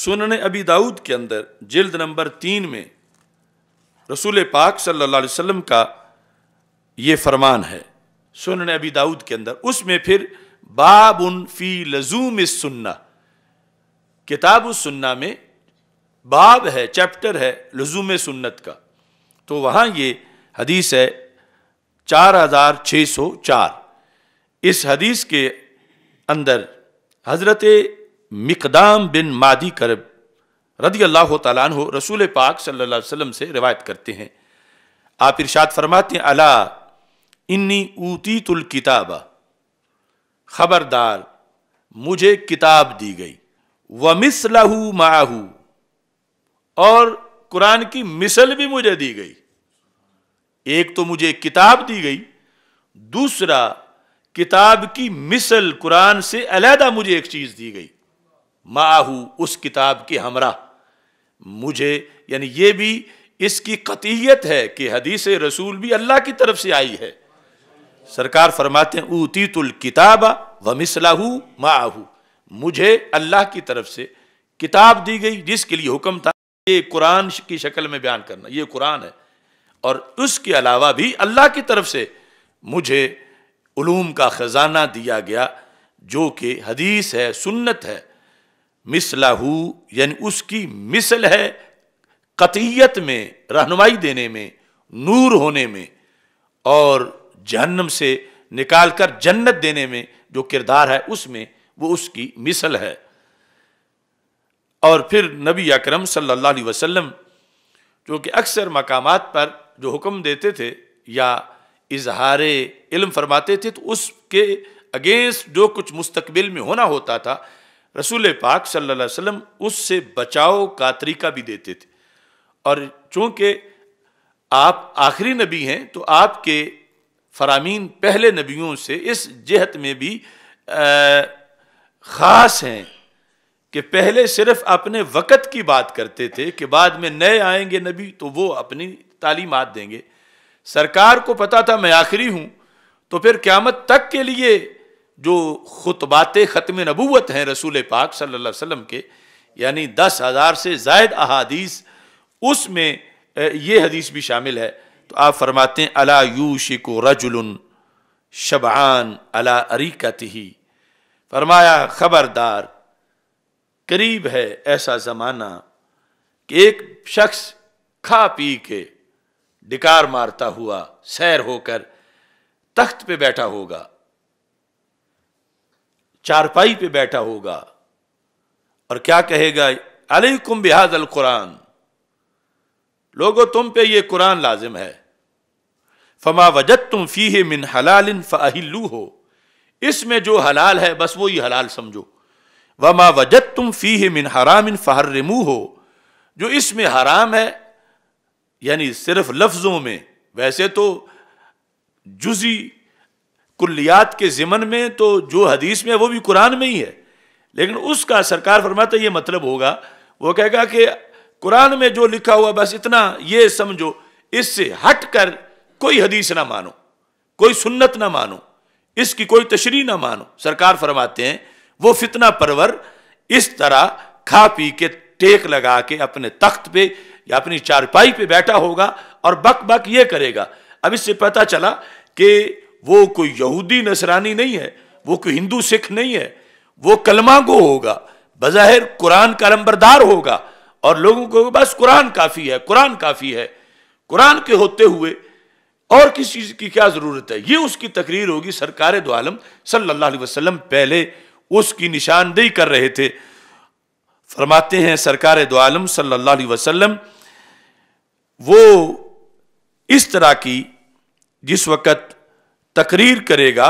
सुनने अबी दाऊद के अंदर जल्द नंबर तीन में रसूल पाक सल्लल्लाहु अलैहि वसल्लम का ये फरमान है सुनने अबी दाऊद के अंदर उसमें फिर उन फी लजूम सुन्ना किताब सुन्ना में बाब है चैप्टर है लजूम सुन्नत का तो वहाँ ये हदीस है चार हजार छः सौ चार इस हदीस के अंदर हज़रत मकदाम बिन मादी करब रदी अल्लाह तन हो रसूल पाक सल्ला वसम से रिवायत करते हैं आप इर्शाद फरमाते हैं अला इन्नी ऊती तुल किताब खबरदार मुझे किताब दी गई व मिस लहू माहू और कुरान की मिसल भी मुझे दी गई एक तो मुझे किताब दी गई दूसरा किताब की मिसल कुरान से अलहदा मुझे एक चीज़ दी गई माहू उस किताब के हमरा मुझे यानी ये भी इसकी कतीयत है कि हदीस रसूल भी अल्लाह की तरफ से आई है सरकार फरमाते हैं ऊतीतुल किताब व मिसलाहू माहू मुझे अल्लाह की तरफ से किताब दी गई जिसके लिए हुक्म था ये कुरान की शक्ल में बयान करना ये कुरान है और उसके अलावा भी अल्लाह की तरफ से मुझे उलूम का ख़जाना दिया गया जो कि हदीस है सुन्नत है मिसलाहू यानी उसकी मिसल है कतियत में रहनुमाई देने में नूर होने में और जहन्नम से निकालकर जन्नत देने में जो किरदार है उसमें वो उसकी मिसल है और फिर नबी अकरम सल्लल्लाहु अलैहि वसल्लम जो कि अक्सर मकाम पर जो हुक्म देते थे या इजहार इल्म फरमाते थे तो उसके अगेंस्ट जो कुछ मुस्तबिल में होना होता था रसूल पाक सल्लल्लाहु अलैहि वसल्लम उससे बचाव का तरीका भी देते थे और चूँकि आप आखिरी नबी हैं तो आपके फरामीन पहले नबियों से इस जहत में भी ख़ास हैं कि पहले सिर्फ अपने वक़्त की बात करते थे कि बाद में नए आएंगे नबी तो वो अपनी तालीमत देंगे सरकार को पता था मैं आखिरी हूँ तो फिर क़्यामत तक के लिए जो खुतबात ख़त्म नबूत हैं रसूल पाक सल्लल्लाहु अलैहि वसल्लम के यानी दस हज़ार से जायद अहादीस उसमें ये हदीस भी शामिल है तो आप फरमाते हैं अला यू शिको रजुल शबान अला अरीकत ही फरमाया ख़बरदार करीब है ऐसा ज़माना कि एक शख्स खा पी के डिकार मारता हुआ सैर होकर तख्त पे बैठा होगा चारपाई पे बैठा होगा और क्या कहेगा अलैकुम बिहाज अल कुरान लोगो तुम पे ये कुरान लाजिम है फमा वजत तुम फी है मिन हलाल फ़ाहिल्लू हो इसमें जो हलाल है बस वो ही हलाल समझो वमा वजत तुम फी है मिन हराम फ़हरमू हो जो इसमें हराम है यानी सिर्फ लफ्ज़ों में वैसे तो जुजी कुल्लियात के ज़िमन में तो जो हदीस में है वो भी कुरान में ही है लेकिन उसका सरकार फरमाता ये मतलब होगा वो कहेगा कि कुरान में जो लिखा हुआ बस इतना ये समझो इससे हट कर कोई हदीस ना मानो कोई सुन्नत ना मानो इसकी कोई तशरी ना मानो सरकार फरमाते हैं वो फितना परवर इस तरह खा पी के टेक लगा के अपने तख्त पे या अपनी चारपाई पे बैठा होगा और बक बक ये करेगा अब इससे पता चला कि वो कोई यहूदी नसरानी नहीं है वो कोई हिंदू सिख नहीं है वो कलमा को होगा बज़ाहिर कुरान का लंबरदार होगा और लोगों को बस कुरान काफ़ी है कुरान काफ़ी है कुरान के होते हुए और किस चीज़ की क्या ज़रूरत है ये उसकी तकरीर होगी सरकार दो आलम सल्लल्लाहु अलैहि वसल्लम पहले उसकी निशानदेही कर रहे थे फरमाते हैं सरकार दो आलम सल्लल्लाहु अलैहि वसल्लम वो इस तरह की जिस वक़्त तकरीर करेगा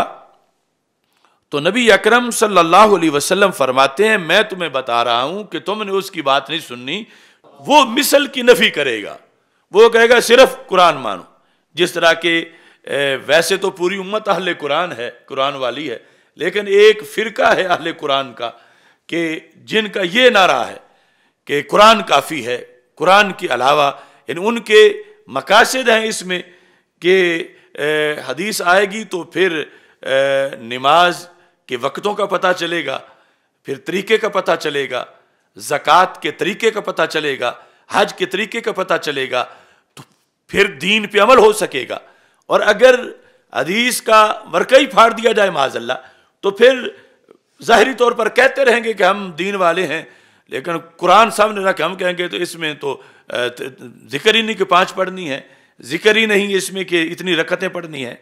तो नबी अकरम सल्लल्लाहु अलैहि वसल्लम फरमाते हैं मैं तुम्हें बता रहा हूं कि तुमने उसकी बात नहीं सुननी वो मिसल की नफी करेगा वो कहेगा सिर्फ कुरान मानो जिस तरह के वैसे तो पूरी उम्मत अहल कुरान है कुरान वाली है लेकिन एक फ़िरका है अहल कुरान का कि जिनका ये नारा है कि कुरान काफ़ी है कुरान के अलावा इन उनके मकासद हैं इसमें कि हदीस आएगी तो फिर नमाज के वक्तों का पता चलेगा फिर तरीके का पता चलेगा ज़क़़त के तरीके का पता चलेगा हज के तरीके का पता चलेगा तो फिर दीन पे अमल हो सकेगा और अगर हदीस का वर्कई ही फाड़ दिया जाए माजल्ला तो फिर ज़ाहरी तौर पर कहते रहेंगे कि हम दीन वाले हैं लेकिन कुरान सामने रख हम कहेंगे तो इसमें तो जिक्र ही नहीं कि पाँच पढ़नी है जिक्र ही नहीं इसमें कि इतनी रकतें पढ़नी है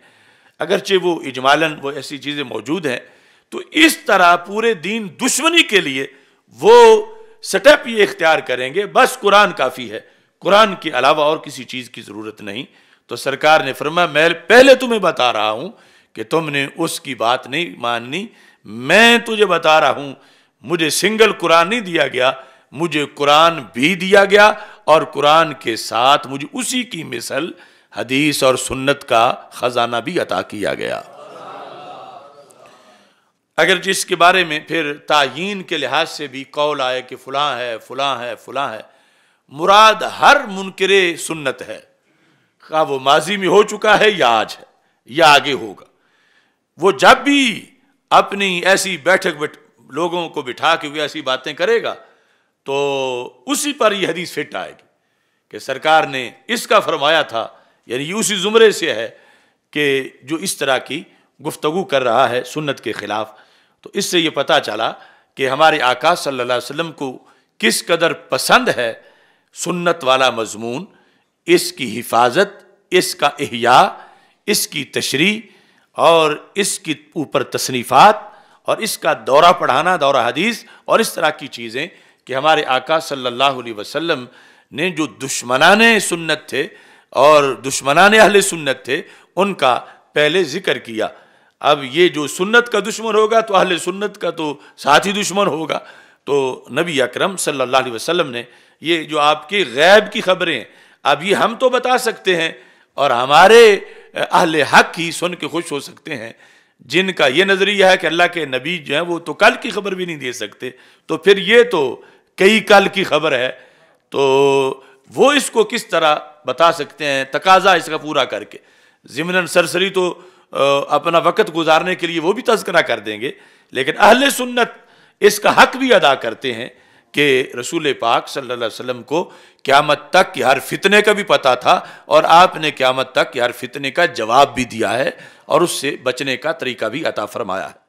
अगरचे वो इजमालन वो ऐसी चीज़ें मौजूद हैं तो इस तरह पूरे दीन दुश्मनी के लिए वो स्टेप ये इख्तियार करेंगे बस कुरान काफ़ी है कुरान के अलावा और किसी चीज़ की ज़रूरत नहीं तो सरकार ने फरमा मैं पहले तुम्हें बता रहा हूँ कि तुमने उसकी बात नहीं माननी मैं तुझे बता रहा हूँ मुझे सिंगल कुरान नहीं दिया गया मुझे कुरान भी दिया गया और कुरान के साथ मुझे उसी की मिसल हदीस और सुन्नत का ख़जाना भी अता किया गया अगर जिसके बारे में फिर तयन के लिहाज से भी कौल आए कि फलां है फलां है फलां है मुराद हर मुनकर सुन्नत है का हाँ, वो माजी में हो चुका है या आज है या आगे होगा वो जब भी अपनी ऐसी बैठक बैठ, लोगों को बिठा के हुए ऐसी बातें करेगा तो उसी पर यह हदीस फिट आएगी कि सरकार ने इसका फरमाया था यानी उसी ज़ुमरे से है कि जो इस तरह की गुफ्तगु कर रहा है सुन्नत के ख़िलाफ़ तो इससे ये पता चला कि हमारे आका सल्लल्लाहु अलैहि वसल्लम को किस कदर पसंद है सुन्नत वाला मजमून इसकी हिफाजत इसका अहिया इसकी तशरी और इसकी ऊपर तसनीफ़ात और इसका दौरा पढ़ाना दौरा हदीस और इस तरह की चीज़ें कि हमारे आका सल्लल्लाहु अलैहि वसल्लम ने जो दुश्मनाने सुन्नत थे और दुश्मनाने अहले सुन्नत थे उनका पहले जिक्र किया अब ये जो सुन्नत का दुश्मन होगा तो अहले सुन्नत का तो साथ ही दुश्मन होगा तो नबी अकरम सल्लल्लाहु अलैहि वसल्लम ने ये जो आपके गैब की खबरें हैं अब ये हम तो बता सकते हैं और हमारे अहल हक ही सुन के खुश हो सकते हैं जिनका ये नज़रिया है कि अल्लाह के नबी जो हैं वो तो कल की खबर भी नहीं दे सकते तो फिर ये तो कई कल की खबर है तो वो इसको किस तरह बता सकते हैं तकाजा इसका पूरा करके ज़िमन सरसरी तो अपना वक़्त गुजारने के लिए वो भी तस्करा कर देंगे लेकिन अहल सुन्नत इसका हक भी अदा करते हैं कि रसूल पाक सल्लल्लाहु अलैहि वसल्लम को क़्यामत तक कि हर फितने का भी पता था और आपने क़्यामत तक कि हर फितने का जवाब भी दिया है और उससे बचने का तरीका भी अता फरमाया है